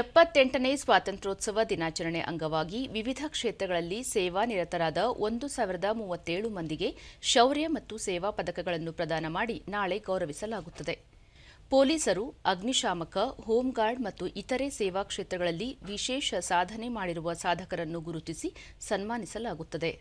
ಎಪ್ಪತ್ತೆಂಟನೇ ಸ್ವಾತಂತ್ರ್ಯೋತ್ಸವ ದಿನಾಚರಣೆ ಅಂಗವಾಗಿ ವಿವಿಧ ಕ್ಷೇತ್ರಗಳಲ್ಲಿ ಸೇವಾ ನಿರತರಾದ ಒಂದು ಸಾವಿರದ ಮೂವತ್ತೇಳು ಮಂದಿಗೆ ಶೌರ್ಯ ಮತ್ತು ಸೇವಾ ಪದಕಗಳನ್ನು ಪ್ರದಾನ ಮಾಡಿ ನಾಳೆ ಗೌರವಿಸಲಾಗುತ್ತದೆ ಪೊಲೀಸರು ಅಗ್ನಿಶಾಮಕ ಹೋಂಗಾರ್ಡ್ ಮತ್ತು ಇತರೆ ಸೇವಾ ಕ್ಷೇತ್ರಗಳಲ್ಲಿ ವಿಶೇಷ ಸಾಧನೆ ಮಾಡಿರುವ ಸಾಧಕರನ್ನು ಗುರುತಿಸಿ ಸನ್ಮಾನಿಸಲಾಗುತ್ತದೆ